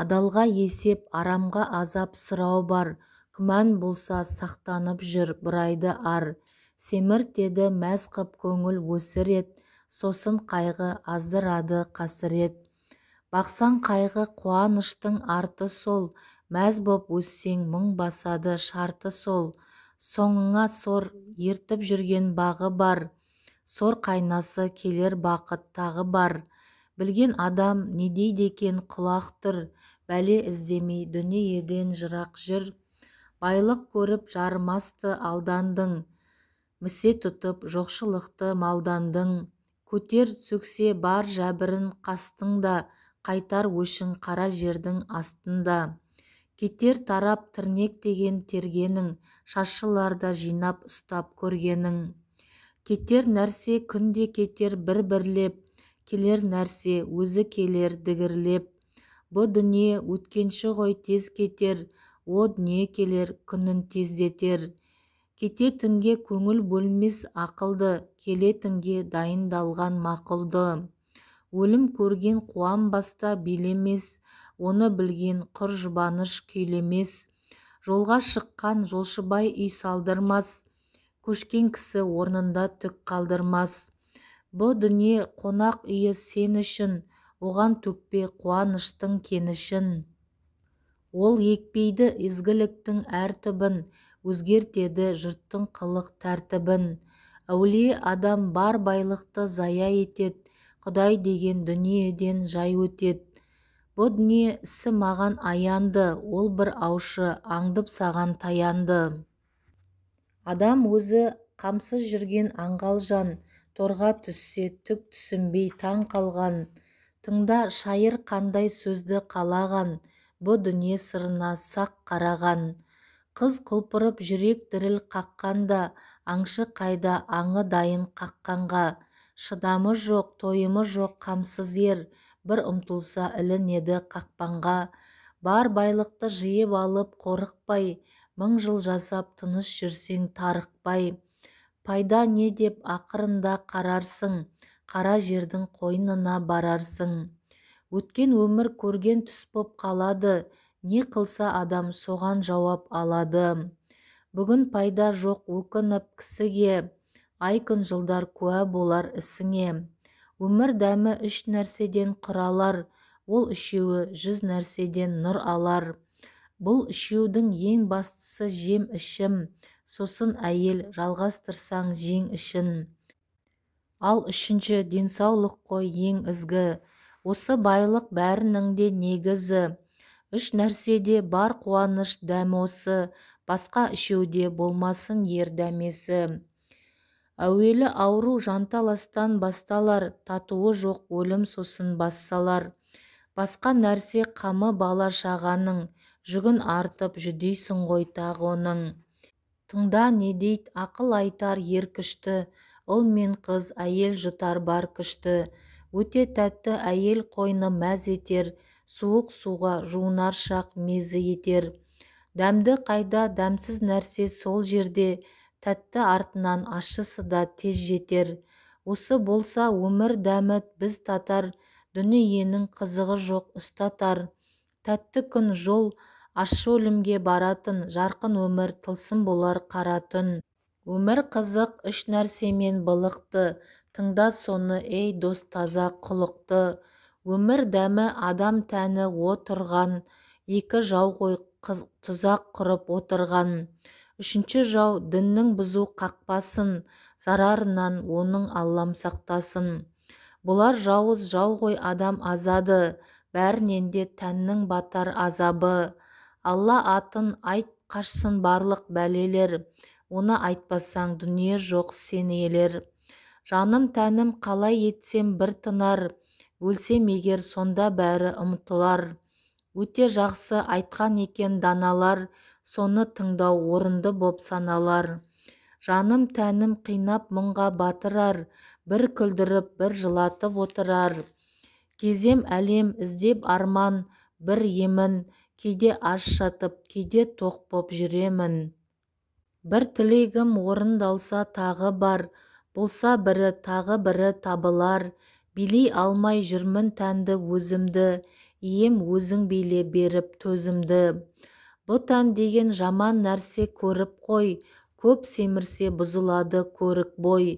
адалға есеп арамға азап сұрау бар күмән болса сақтанып жүр бұрайды ар семіртеді мәз қып көңіл өсірет, сосын қайғы аздырады қасірет бақсаң қайғы қуаныштың арты сол мәз боп өссең мұң басады шарты сол соңыңа сор ертіп жүрген бағы бар сор қайнасы келер бақыт тағы бар білген адам не дейді екен құлақ түр бәле іздемей дүниеден жырақ жүр байлық көріп жарымасты алдандың місе тұтып жоқшылықты малдандың көтер сөксе бар жәбірін қастың да қайтар өшін қара жердің астында кетер тарап деген тергенің шашыларда жинап ұстап көргенің кетер нәрсе күнде кетер бір бірлеп келер нәрсе өзі келер дігірлеп бұ дүние өткенші ғой тез кетер о дүние келер күнін тездетер кететінге көңіл бөлмес ақылды келетінге дайындалған мақылды. өлім көрген баста билемес, оны білген құр жұбаныш күйлемес жолға шыққан жолшыбай үй салдырмас көшкен кісі орнында түк қалдырмас бұ дүние қонақ үйі сен үшін оған төкпе қуаныштың кенішін ол екпейді ізгіліктің әр түбін өзгертеді жұрттың қылық тәртібін әулие адам бар байлықты зая етет құдай деген дүниеден жай өтет бұ дүние ісі маған аянды ол бір аушы аңдып саған таянды адам өзі қамсыз жүрген аңғал жан торға түссе түк түсінбей таң қалған тыңда шайыр қандай сөзді қалаған бұ дүние сырына сақ қараған қыз құлпырып жүрек діріл қаққанда аңшы қайда аңы дайын қаққанға шыдамы жоқ тойымы жоқ қамсыз ер бір ұмтылса ілінеді қақпанға бар байлықты жиып алып қорықпай мың жыл жасап тыныш жүрсең тарықпай пайда не деп ақырында қарарсың қара жердің қойнына барарсың өткен өмір көрген түс боп қалады не қылса адам соған жауап алады бүгін пайда жоқ өкініп кісіге ай күн жылдар куә болар ісіңе өмір дәмі үш нәрседен құралар ол үшеуі жүз нәрседен нұр алар бұл үшеудің ең бастысы жем ішім сосын әйел жалғастырсаң жең ішін ал үшінші денсаулық қой ең ізгі осы байлық бәрінің де негізі үш нәрседе бар қуаныш дәмі осы басқа үшеуде болмасын ер дәмесі әуелі ауру жанталастан басталар татуы жоқ өлім сосын бассалар басқа нәрсе қамы бала шағаның жүгін артып жүдейсің ғой тағы оның тыңда не дейді ақыл айтар ер күшті ұл мен қыз әйел жұтар бар күшті өте тәтті әйел қойны мәз етер суық суға жуынар шақ мезі етер дәмді қайда дәмсіз нәрсе сол жерде тәтті артынан ащысы да тез жетер осы болса өмір дәмі біз татар дүниенің қызығы жоқ ұстатар тәтті күн жол ащы өлімге баратын жарқын өмір тылсым болар қара өмір қызық үш нәрсемен былықты тыңда соны ей дос таза құлықты өмір дәмі адам тәні отырған екі жау ғой тұзақ құрып отырған үшінші жау діннің бұзу қақпасын зарарынан оның аллам сақтасын бұлар жауыз жау ғой адам азады бәрінен де тәннің батар азабы алла атын айт қашсын барлық бәлелер оны айтпасаң дүние жоқ сен елер жаным тәнім қалай етсем бір тынар өлсем егер сонда бәрі ұмытылар өте жақсы айтқан екен даналар соны тыңдау орынды боп саналар жаным тәнім қинап мұңға батырар бір күлдіріп бір жылатып отырар кезем әлем іздеп арман бір емін кейде аш жатып кейде тоқ боп жүремін бір тілегім орындалса тағы бар болса бірі тағы бірі табылар билей алмай жүрмін тәнді өзімді ием өзің биле беріп төзімді бұ тән деген жаман нәрсе көріп қой көп семірсе бұзылады көрік бой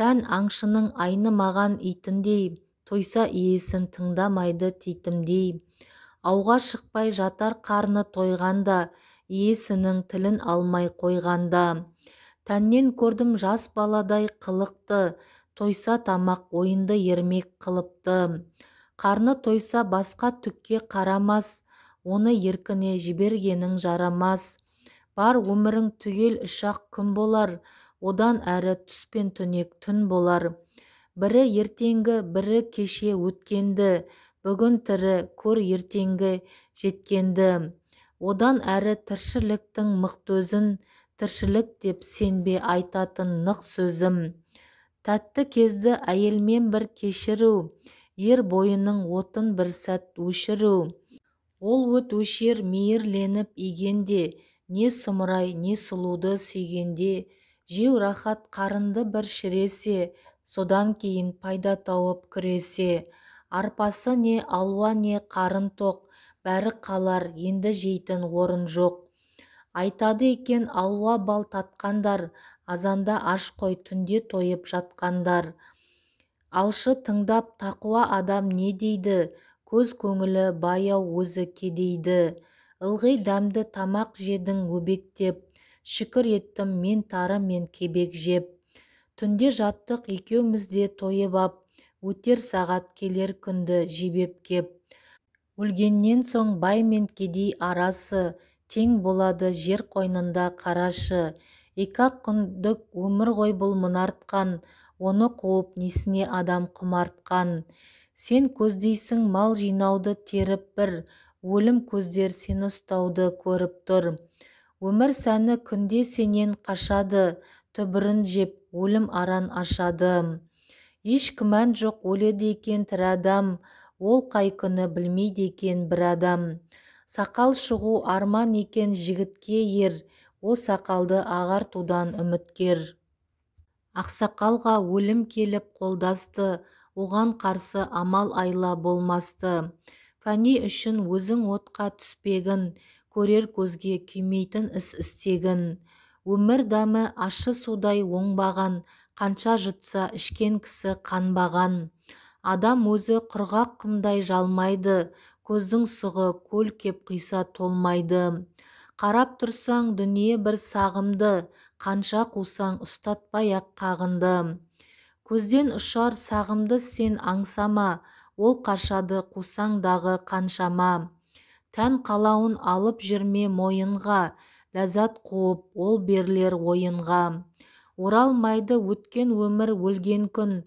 тән аңшының айнымаған итіндей тойса иесін тыңдамайды титімдей ауға шықпай жатар қарны тойғанда иесінің тілін алмай қойғанда тәннен көрдім жас баладай қылықты тойса тамақ ойынды ермек қылыпты қарны тойса басқа түкке қарамас оны еркіне жібергенің жарамас бар өмірің түгел үш-ақ күн болар одан әрі түспен пен түнек түн болар бірі ертеңгі бірі кеше өткенді бүгін тірі көр ертеңгі жеткенді одан әрі тіршіліктің мықты өзін тіршілік деп сенбе айтатын нық сөзім тәтті кезді әйелмен бір кешіру ер бойының отын бір сәт өшіру ол өт өшер мейірленіп игенде не сұмырай не сұлуды сүйгенде жеу рахат қарынды бір шіресе содан кейін пайда тауып күресе арпасы не алуа не қарын тоқ бәрі қалар енді жейтін орын жоқ айтады екен алуа бал татқандар азанда аш қой түнде тойып жатқандар алшы тыңдап тақуа адам не дейді көз көңілі баяу өзі кедейді ылғи дәмді тамақ жедің өбектеп шүкір еттім мен тары мен кебек жеп түнде жаттық екеумізде де тойып ап өтер сағат келер күнді жебеп кеп өлгеннен соң бай мен кедей арасы тең болады жер қойнында қарашы екі-ақ күндік өмір ғой бұл мұнартқан оны қуып несіне адам құмартқан сен көздейсің мал жинауды теріп бір өлім көздер сені ұстауды көріп тұр өмір сәні күнде сенен қашады түбірін жеп өлім аран ашады еш күмән жоқ өледі екен тірі адам ол қай күні білмейді екен бір адам сақал шығу арман екен жігітке ер о сақалды ағартудан үміткер ақсақалға өлім келіп қолдасты оған қарсы амал айла болмасты фәни үшін өзің отқа түспегін көрер көзге күймейтін іс істегін өмір дәмі ащы судай оңбаған қанша жұтса ішкен кісі қанбаған адам өзі құрғақ құмдай жалмайды көздің сұғы көл кеп қиса толмайды қарап тұрсаң дүние бір сағымды қанша қусаң ұстатпай ақ қағынды көзден ұшар сағымды сен аңсама ол қашады қусаңдағы қаншама тән қалауын алып жүрме мойынға ләззат қуып ол берлер ойынға оралмайды өткен өмір өлген күн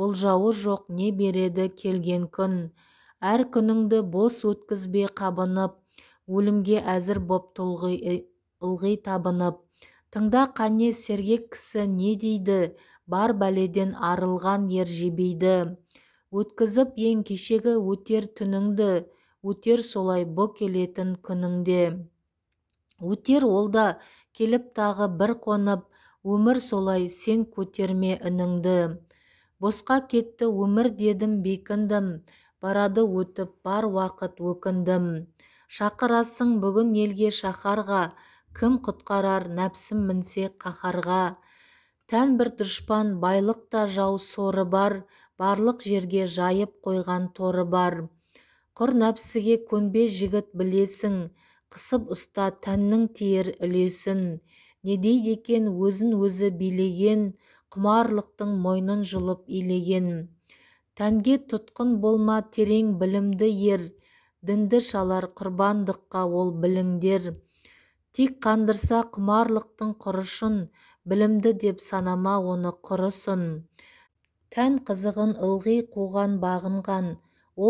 болжауы жоқ не береді келген күн әр күніңді бос өткізбе қабынып өлімге әзір боп ылғи табынып тыңда қане сергек кісі не дейді бар бәледен арылған ер жебейді өткізіп ең кешегі өтер түніңді өтер солай бұ келетін күніңде өтер ол да келіп тағы бір қонып өмір солай сен көтерме үніңді босқа кетті өмір дедім бекіндім барады өтіп бар уақыт өкіндім шақырасың бүгін елге шаһарға кім құтқарар нәпсім мінсе қаһарға тән бір дұшпан байлық та жау соры бар барлық жерге жайып қойған торы бар құр нәпсіге көнбе жігіт білесің қысып ұста тәннің тиер үлесін не дейді екен өзін өзі билеген құмарлықтың мойнын жұлып илеген тәнге тұтқын болма терең білімді ер дінді шалар құрбандыққа ол біліңдер тек қандырса құмарлықтың құрышын білімді деп санама оны құрысын тән қызығын ылғи қуған бағынған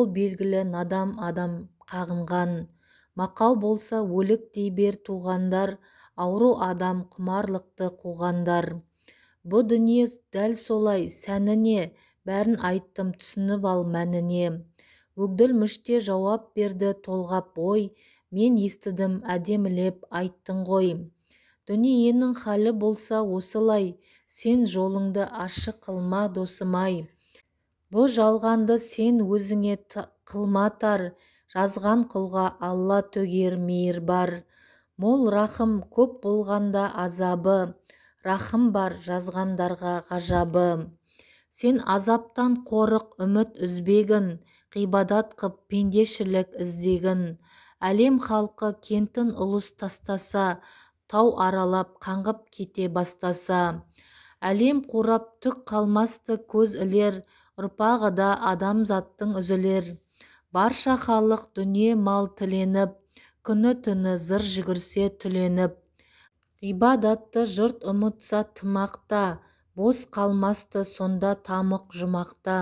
ол белгілі надам адам қағынған мақау болса өлік дей бер туғандар ауру адам құмарлықты қуғандар бұ дүние дәл солай сәніне бәрін айттым түсініп ал мәніне мүште жауап берді толғап ой мен естідім әдемілеп айттың ғой дүниенің халі болса осылай сен жолыңды ашы қылма досымай бұ жалғанды сен өзіңе қылма тар жазған құлға алла төгер мейір бар мол рахым көп болғанда азабы рахым бар жазғандарға ғажабы сен азаптан қорық үміт үзбегін ғибадат қып пендешілік іздегін әлем халқы кентін ұлыс тастаса тау аралап қаңғып кете бастаса әлем қурап түк қалмасты көз ілер ұрпағы да адамзаттың үзілер барша халық дүние мал тіленіп күні түні зыр жүгірсе түленіп ғибадатты жұрт ұмытса тымақта бос қалмасты сонда тамық жұмақта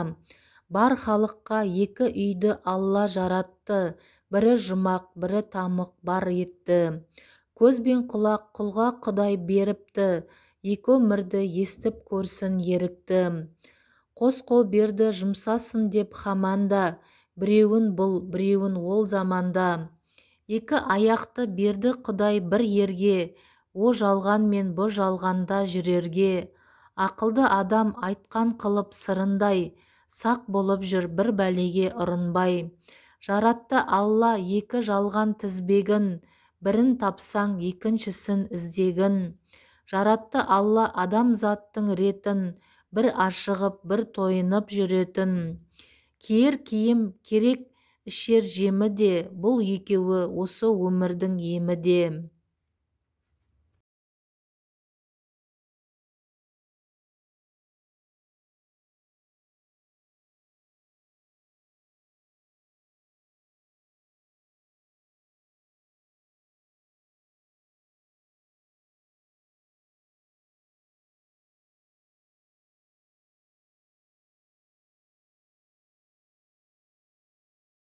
бар халыққа екі үйді алла жаратты бірі жұмақ бірі тамық бар етті көз бен құлақ құлға құдай беріпті екі өмірді естіп көрсін ерікті қос қол берді жұмсасын деп хаманда біреуін бұл біреуін ол заманда екі аяқты берді құдай бір ерге о жалған мен бұ жалғанда жүрерге ақылды адам айтқан қылып сырындай сақ болып жүр бір бәлеге ұрынбай жаратты алла екі жалған тізбегін бірін тапсаң екіншісін іздегін жаратты алла адам заттың ретін бір ашығып бір тойынып жүретін киер киім керек ішер жемі де бұл екеуі осы өмірдің емі де